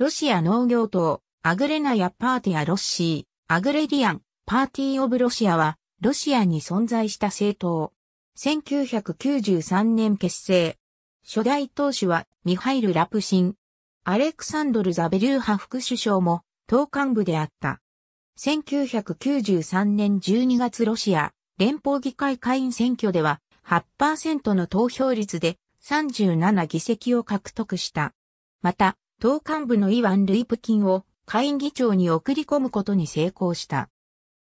ロシア農業党、アグレナやパーティア・ロッシー、アグレディアン、パーティー・オブ・ロシアは、ロシアに存在した政党。1993年結成。初代党首は、ミハイル・ラプシン。アレクサンドル・ザベリューハ副首相も、党幹部であった。1993年12月ロシア、連邦議会会員選挙では、8%の投票率で、37議席を獲得した。また、党幹部のイワン・ルイプキンを下院議長に送り込むことに成功した。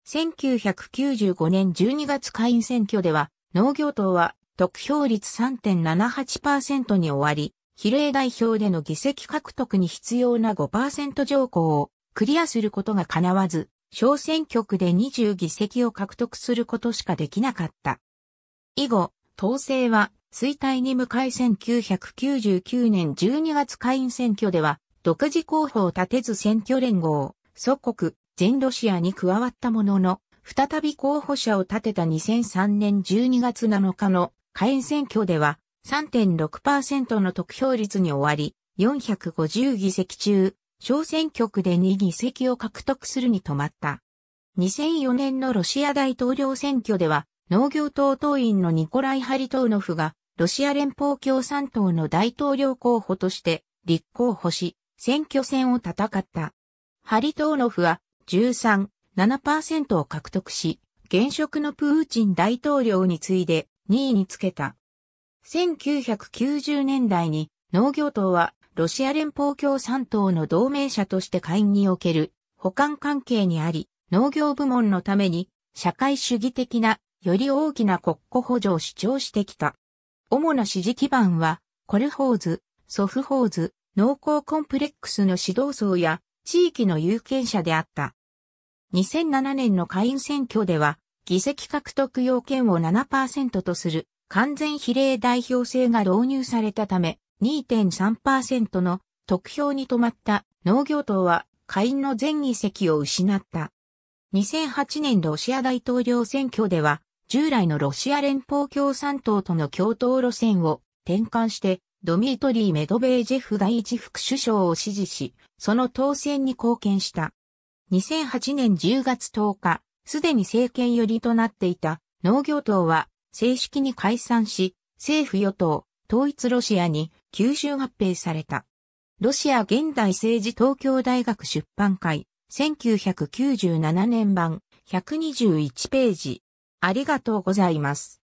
1995年12月下院選挙では、農業党は得票率3.78%に終わり、比例代表での議席獲得に必要な5%条項をクリアすることが叶わず、小選挙区で20議席を獲得することしかできなかった。以後、党勢は衰退に向かい1999年12月下院選挙では、独自候補を立てず選挙連合、祖国、全ロシアに加わったものの、再び候補者を立てた2003年12月7日の下院選挙では3.6%の得票率に終わり、450議席中、小選挙区で2議席を獲得するに止まった。2004年のロシア大統領選挙では、農業党党員のニコライ・ハリトーノフがロシア連邦共産党の大統領候補として立候補し、選挙戦を戦った。ハリトーノフは13.7%を獲得し、現職のプーチン大統領に次いで2位につけた。1990年代に農業党はロシア連邦共産党の同盟者として会議における補完関係にあり、農業部門のために社会主義的なより大きな国庫補助を主張してきた。主な支持基盤は、コルホーズ、ソフホーズ、農耕コンプレックスの指導層や地域の有権者であった。2007年の下院選挙では、議席獲得要件を7%とする完全比例代表制が導入されたため、2.3%の得票に止まった農業党は下院の全議席を失った。2008年ロシア大統領選挙では従来のロシア連邦共産党との共闘路線を転換して、ドミートリー・メドベージェフ第一副首相を支持し、その当選に貢献した。2008年10月10日、すでに政権寄りとなっていた農業党は正式に解散し、政府与党、統一ロシアに吸収合併された。ロシア現代政治東京大学出版会、1997年版、121ページ。ありがとうございます。